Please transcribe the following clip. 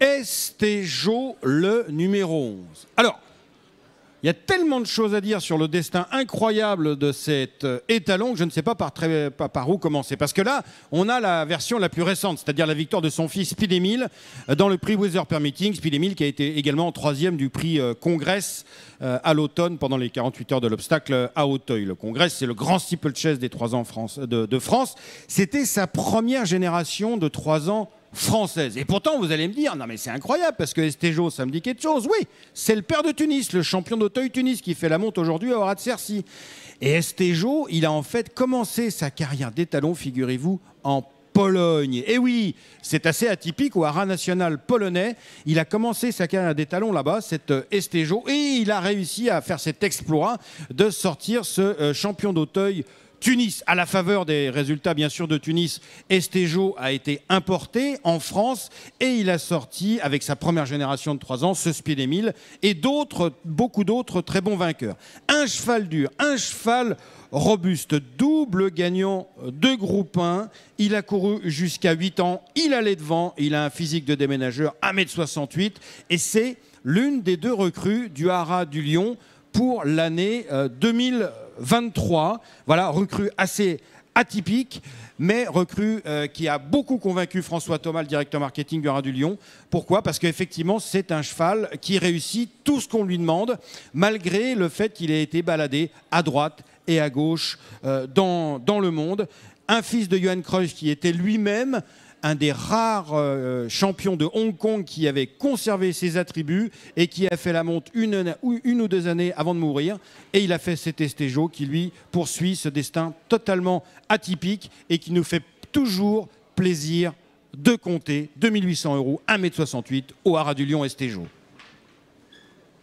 Estéjo, le numéro 11. Alors, il y a tellement de choses à dire sur le destin incroyable de cet euh, étalon que je ne sais pas par, où commencer. Parce que là, on a la version la plus récente, c'est-à-dire la victoire de son fils Speed euh, dans le prix Weather Permitting. Speed qui a été également troisième du prix euh, Congrès à l'automne pendant les 48 heures de l'obstacle à Auteuil. Le Congrès, c'est le grand chess des trois ans de, France. C'était sa première génération de trois ans française. Et pourtant, vous allez me dire, non mais c'est incroyable, parce que Estejo, ça me dit quelque chose. Oui, c'est le père de Tunis, le champion d'Auteuil-Tunis, qui fait la monte aujourd'hui à de Cercy. Et Estejo, il a en fait commencé sa carrière d'étalon, figurez-vous, en Pologne. Et oui, c'est assez atypique au haras national polonais. Il a commencé sa carrière d'étalon là-bas, cet euh, Estejo, et il a réussi à faire cet exploit de sortir ce euh, champion d'Auteuil Tunis, à la faveur des résultats bien sûr de Tunis, Estejo a été importé en France et il a sorti avec sa première génération de 3 ans ce Speed Emile et d'autres, beaucoup d'autres très bons vainqueurs. Un cheval dur, un cheval robuste, double gagnant de groupe 1. Il a couru jusqu'à 8 ans, il allait devant, il a un physique de déménageur 1m68 et c'est l'une des deux recrues du Haras du Lion pour l'année 2020. Euh, 23. Voilà, recrue assez atypique, mais recrue euh, qui a beaucoup convaincu François Thomas, le directeur marketing du Rhin du Lion. Pourquoi Parce qu'effectivement, c'est un cheval qui réussit tout ce qu'on lui demande, malgré le fait qu'il ait été baladé à droite et à gauche euh, dans, dans le monde. Un fils de Johan Cruyff qui était lui-même un des rares euh, champions de Hong Kong qui avait conservé ses attributs et qui a fait la monte une, ou deux années avant de mourir. Et il a fait cet Estejo qui, lui, poursuit ce destin totalement atypique et qui nous fait toujours plaisir de compter 2800 euros, 1m68 au Haras du Lion Estejo.